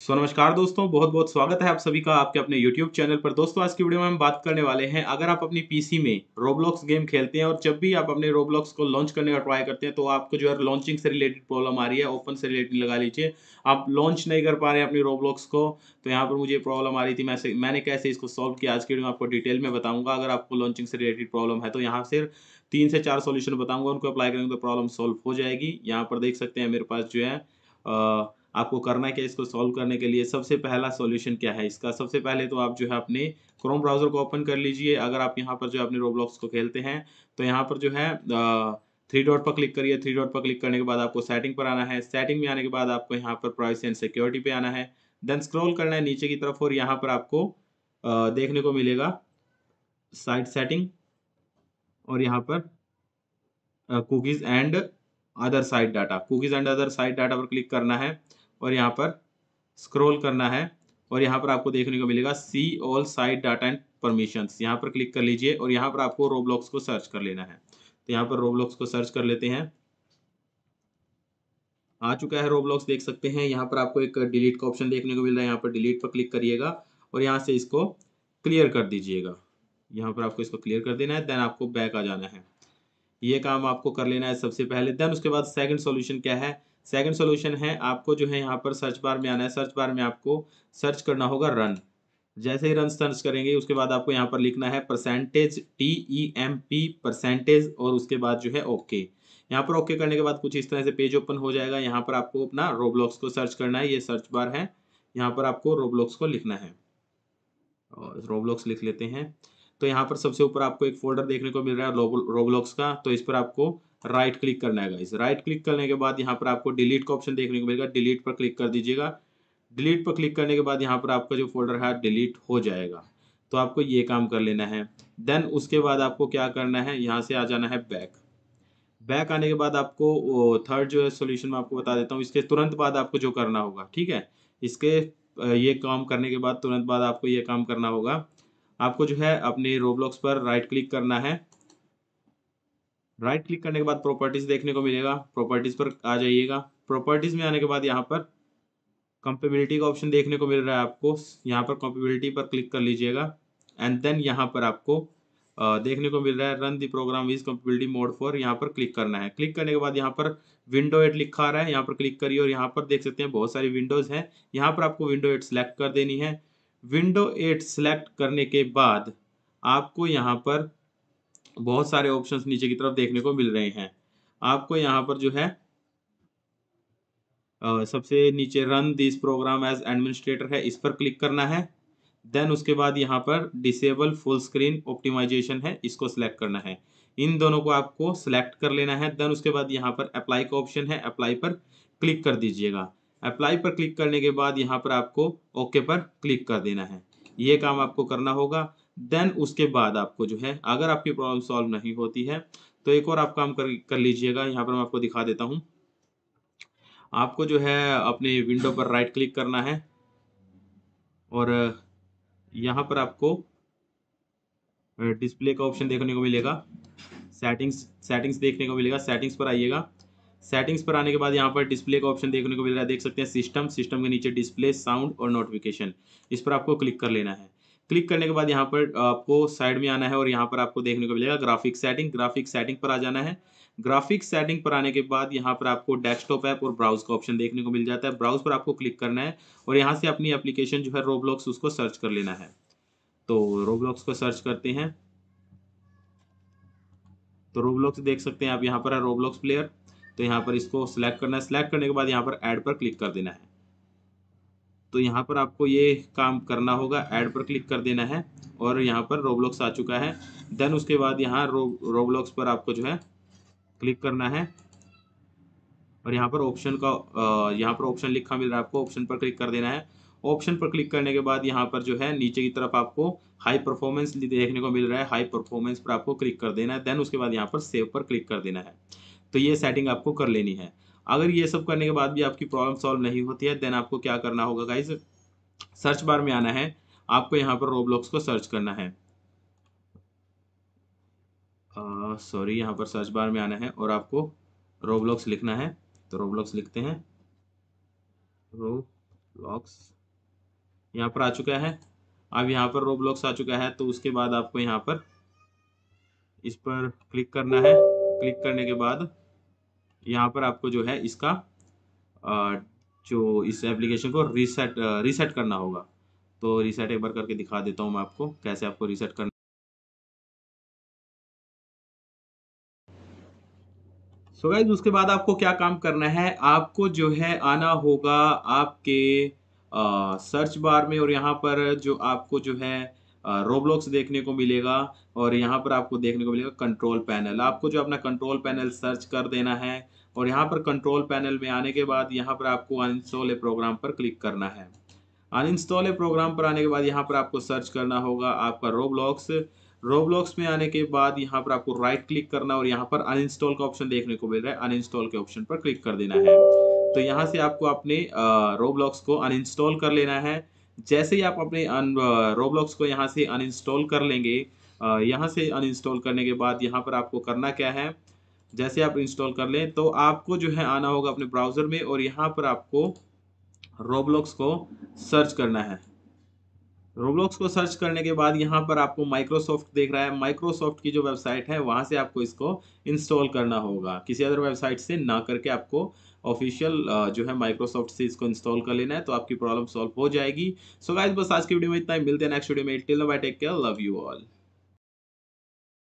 सो so, नमस्कार दोस्तों बहुत बहुत स्वागत है आप सभी का आपके अपने YouTube चैनल पर दोस्तों आज की वीडियो में हम बात करने वाले हैं अगर आप अपनी PC में Roblox गेम खेलते हैं और जब भी आप अपने Roblox को लॉन्च करने का ट्राई करते हैं तो आपको जो है लॉन्चिंग से रिलेटेड प्रॉब्लम आ रही है ओपन से रिलेटेड लगा लीजिए आप लॉन्च नहीं कर पा रहे हैं अपनी रोबलॉक्स को तो यहाँ पर मुझे प्रॉब्लम आ रही थी मैं से, मैंने कैसे इसको सॉल्व किया आज की वीडियो में आपको डिटेल में बताऊंगा अगर आपको लॉन्चिंग से रिलेटेड प्रॉब्लम है तो यहाँ से तीन से चार सोल्यूशन बताऊंगा उनको अप्लाई करेंगे तो प्रॉब्लम सॉल्व हो जाएगी यहाँ पर देख सकते हैं मेरे पास जो है आपको करना क्या इसको सॉल्व करने के लिए सबसे पहला सॉल्यूशन क्या है इसका सबसे पहले तो आप जो है अपने क्रोम ब्राउज़र को ओपन कर लीजिए अगर आप यहाँ पर जो अपने रोब्लॉक्स को खेलते हैं तो यहाँ पर जो है थ्री डॉट पर क्लिक करिए थ्री डॉट पर क्लिक करने के बाद आपको सेटिंग पर आना है सेटिंग में आने के बाद आपको यहाँ पर प्राइवेसी एंड सिक्योरिटी पे आना है देन स्क्रोल करना है नीचे की तरफ और यहाँ पर आपको देखने को मिलेगा साइट सेटिंग और यहाँ पर cookies and other site data cookies and other site data पर क्लिक करना है और यहाँ पर स्क्रोल करना है और यहाँ पर आपको देखने को मिलेगा see all site data and permission यहाँ पर क्लिक कर लीजिए और यहाँ पर आपको रोब्लॉक्स को सर्च कर लेना है तो यहाँ पर रोब्लॉक्स को सर्च कर लेते हैं आ चुका है रोब्लॉक्स देख सकते हैं यहाँ पर आपको एक डिलीट का ऑप्शन देखने को मिल रहा है यहाँ पर डिलीट पर क्लिक करिएगा और यहाँ से इसको क्लियर कर दीजिएगा यहाँ पर आपको इसको क्लियर कर देना है देन आपको बैक आ जाना है ये काम आपको कर लेना है सबसे पहले देन उसके बाद सेकंड सॉल्यूशन क्या है सेकंड सॉल्यूशन है आपको जो है यहाँ पर सर्च बार में आना है सर्च बार में आपको सर्च करना होगा रन जैसे ही रन सर्च करेंगे उसके बाद आपको यहाँ पर लिखना है percentage T E M P percentage और उसके बाद जो है ओके यहाँ पर ओके करने के बाद कुछ इस तरह से पेज ओपन हो जाएगा यहाँ पर आपको अपना रोब्लॉक्स को सर्च करना है ये सर्च बार है यहाँ पर आपको रोब्लॉक्स को लिखना है और रोब्लॉक्स लिख लेते हैं तो यहाँ पर सबसे ऊपर आपको एक फोल्डर देखने को मिल रहा है रोबलॉक्स का तो इस पर आपको राइट right क्लिक करना है इस राइट क्लिक करने के बाद यहाँ पर आपको डिलीट का ऑप्शन देखने को मिलेगा डिलीट पर क्लिक कर दीजिएगा डिलीट पर क्लिक करने के बाद यहाँ पर आपका जो फोल्डर है डिलीट हो जाएगा तो आपको ये काम कर लेना है देन उसके बाद आपको क्या करना है यहाँ से आ जाना है बैक बैक आने के बाद आपको थर्ड जो है सोल्यूशन में आपको बता देता हूँ इसके तुरंत बाद आपको जो करना होगा ठीक है इसके ये काम करने के बाद तुरंत बाद आपको ये काम करना होगा आपको जो है अपने रोब्लॉक्स पर राइट क्लिक करना है राइट क्लिक करने के बाद प्रॉपर्टीज देखने को मिलेगा प्रॉपर्टीज पर आ जाइएगा प्रॉपर्टीज में आने के बाद यहाँ पर कंपेबिलिटी का ऑप्शन देखने को मिल रहा है आपको यहाँ पर कंपेबिलिटी पर क्लिक कर लीजिएगा एंड देन यहाँ पर आपको देखने को मिल रहा है run the program is compatibility mode for यहाँ पर क्लिक करना है क्लिक करने के बाद यहाँ पर विंडो एट लिखा आ रहा है यहाँ पर क्लिक करिए और यहाँ पर देख सकते हैं बहुत सारी विंडोज़ हैं यहाँ पर आपको विंडो एट सेलेक्ट कर देनी है विंडो 8 सेलेक्ट करने के बाद आपको यहाँ पर बहुत सारे ऑप्शंस नीचे की तरफ देखने को मिल रहे हैं आपको यहाँ पर जो है सबसे नीचे run this program as administrator है इस पर क्लिक करना है देन उसके बाद यहाँ पर डिसेबल फुल स्क्रीन ऑप्टिमाइजेशन है इसको सिलेक्ट करना है इन दोनों को आपको सिलेक्ट कर लेना है देन उसके बाद यहाँ पर अप्लाई का ऑप्शन है अप्लाई पर क्लिक कर दीजिएगा अप्लाई पर क्लिक करने के बाद यहाँ पर आपको ओके पर क्लिक कर देना है ये काम आपको करना होगा देन उसके बाद आपको जो है अगर आपकी प्रॉब्लम सॉल्व नहीं होती है तो एक और आप काम कर कर लीजिएगा यहाँ पर मैं आपको दिखा देता हूँ आपको जो है अपने विंडो पर राइट क्लिक करना है और यहाँ पर आपको डिस्प्ले का ऑप्शन देखने को मिलेगा सेटिंग्स सेटिंग्स देखने को मिलेगा सेटिंग्स पर आइएगा सेटिंग्स पर आने के बाद यहाँ पर डिस्प्ले का ऑप्शन देखने को मिल रहा है देख सकते हैं सिस्टम सिस्टम के नीचे डिस्प्ले साउंड और नोटिफिकेशन इस पर आपको क्लिक कर लेना है क्लिक करने के बाद यहाँ पर आपको साइड में आना है और यहाँ पर आपको देखने को मिलेगा ग्राफिक सेटिंग ग्राफिक सेटिंग पर आ जाना है ग्राफिक सेटिंग पर आने के बाद यहाँ पर आपको डेस्कटॉप ऐप और ब्राउज का ऑप्शन देखने को मिल जाता है ब्राउज पर आपको क्लिक करना है और यहाँ से अपनी एप्लीकेशन जो है रोब्लॉक्स उसको सर्च कर लेना है तो रोब्लॉक्स को सर्च करते हैं तो रोब्लॉक्स देख सकते हैं आप यहाँ पर है रोब्लॉक्स प्लेयर तो यहाँ पर इसको सिलेक्ट करना है सिलेक्ट करने के बाद यहाँ पर ऐड पर क्लिक कर देना है तो यहाँ पर आपको ये काम करना होगा ऐड पर क्लिक कर देना है और यहाँ पर रोबलॉक्स आ चुका है देन उसके बाद यहाँ रो रोबलॉक्स पर आपको जो है क्लिक करना है और यहाँ पर ऑप्शन का यहाँ पर ऑप्शन लिखा मिल रहा है आपको ऑप्शन पर क्लिक कर देना है ऑप्शन पर क्लिक करने के बाद यहाँ पर जो है नीचे की तरफ आपको हाई परफॉर्मेंस देखने को मिल रहा है हाई परफॉर्मेंस पर आपको क्लिक कर देना है देन उसके बाद यहाँ पर सेव पर क्लिक कर देना है तो ये सेटिंग आपको कर लेनी है अगर ये सब करने के बाद भी आपकी प्रॉब्लम सॉल्व नहीं होती है देन आपको क्या करना होगा गाइज सर्च बार में आना है आपको यहाँ पर रोब्लॉक्स को सर्च करना है सॉरी uh, यहाँ पर सर्च बार में आना है और आपको रोब्लॉक्स लिखना है तो रोब्लॉक्स लिखते हैं रोब्लॉक्स यहाँ पर आ चुका है अब यहाँ पर रोब्लॉक्स आ चुका है तो उसके बाद आपको यहाँ पर इस पर क्लिक करना है क्लिक करने के बाद यहाँ पर आपको जो है इसका जो इस एप्लीकेशन को रीसेट रीसेट करना होगा तो रीसेट एक बार करके दिखा देता हूँ मैं आपको कैसे आपको रीसेट करना सो so गाइज उसके बाद आपको क्या काम करना है आपको जो है आना होगा आपके आ, सर्च बार में और यहाँ पर जो आपको जो है रोब्लॉक्स देखने को मिलेगा और यहाँ पर आपको देखने को मिलेगा कंट्रोल पैनल आपको जो अपना कंट्रोल पैनल सर्च कर देना है और यहाँ पर कंट्रोल पैनल में आने के बाद यहाँ पर आपको अनइंस्टॉल ए प्रोग्राम पर क्लिक करना है अनइंस्टॉल ए प्रोग्राम पर आने के बाद यहाँ पर आपको सर्च करना होगा आपका रोब्लॉक्स रोब्लॉक्स में आने के बाद यहाँ पर आपको राइट क्लिक करना और यहाँ पर अनइंस्टॉल का ऑप्शन देखने को मिल रहा है अनइंस्टॉल के ऑप्शन पर क्लिक कर देना है तो यहाँ से आपको अपने रोब्लॉक्स को अनइंस्टॉल कर लेना है जैसे ही आप अपने रोबलॉक्स को यहाँ से अनइंस्टॉल कर लेंगे यहाँ से अनइंस्टॉल करने के बाद यहाँ पर आपको करना क्या है जैसे आप इंस्टॉल कर लें तो आपको जो है आना होगा अपने ब्राउज़र में और यहाँ पर आपको रोबलॉक्स को सर्च करना है रोब्लॉक्स को सर्च करने के बाद यहाँ पर आपको माइक्रोसॉफ्ट देख रहा है माइक्रोसॉफ्ट की जो वेबसाइट है वहाँ से आपको इसको इंस्टॉल करना होगा किसी अदर वेबसाइट से ना करके आपको ऑफिशियल जो है माइक्रोसॉफ्ट से इसको इंस्टॉल कर लेना है तो आपकी प्रॉब्लम सॉल्व हो जाएगी सो so बस आज की वीडियो में इतना ही मिलते हैं नेक्स्ट वीडियो में till bye take care love you all